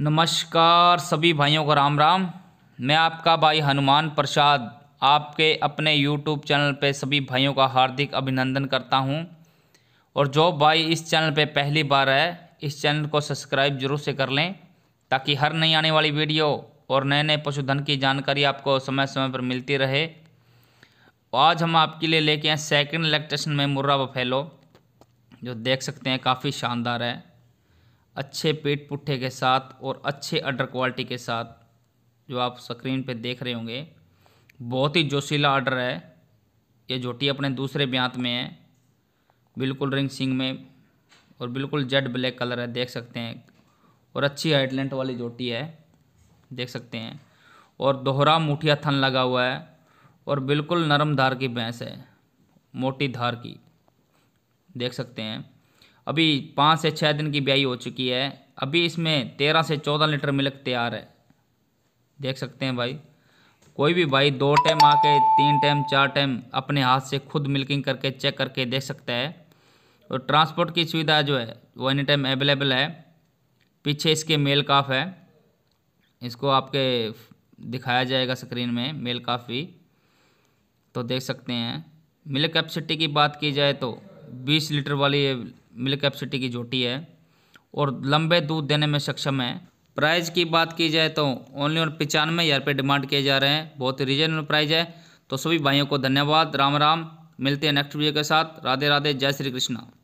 नमस्कार सभी भाइयों को राम राम मैं आपका भाई हनुमान प्रसाद आपके अपने यूट्यूब चैनल पे सभी भाइयों का हार्दिक अभिनंदन करता हूँ और जो भाई इस चैनल पे पहली बार है इस चैनल को सब्सक्राइब जरूर से कर लें ताकि हर नई आने वाली वीडियो और नए नए पशुधन की जानकारी आपको समय समय पर मिलती रहे आज हम आपके लिए लेके आए सेकेंड इलेक्ट्रेशन में मुर्रा बफेलो जो देख सकते हैं काफ़ी शानदार है अच्छे पेट पुट्ठे के साथ और अच्छे अडर क्वालिटी के साथ जो आप स्क्रीन पे देख रहे होंगे बहुत ही जोशीला आर्डर है ये झोटी अपने दूसरे ब्यांत में है बिल्कुल रिंग सिंग में और बिल्कुल जेड ब्लैक कलर है देख सकते हैं और अच्छी हाइडलेंट वाली जोटी है देख सकते हैं और दोहरा मुठिया थन लगा हुआ है और बिल्कुल नरम धार की भैंस है मोटी धार की देख सकते हैं अभी पाँच से छः दिन की ब्याई हो चुकी है अभी इसमें तेरह से चौदह लीटर मिल्क तैयार है देख सकते हैं भाई कोई भी भाई दो टाइम आके तीन टाइम चार टाइम अपने हाथ से खुद मिल्किंग करके चेक करके देख सकता है और ट्रांसपोर्ट की सुविधा जो है वो एनी टाइम अवेलेबल है पीछे इसके मेल काफ है इसको आपके दिखाया जाएगा स्क्रीन में मेल काफ भी तो देख सकते हैं मिल्क कैपेसिटी की बात की जाए तो 20 लीटर वाली मिल्क कैपेसिटी की जोटी है और लंबे दूध देने में सक्षम है प्राइस की बात की जाए तो ओनली और पचानवे हज़ार रुपये डिमांड किए जा रहे हैं बहुत ही रीजनेबल प्राइस है तो सभी भाइयों को धन्यवाद राम राम मिलते हैं नेक्स्ट वीडियो के साथ राधे राधे जय श्री कृष्णा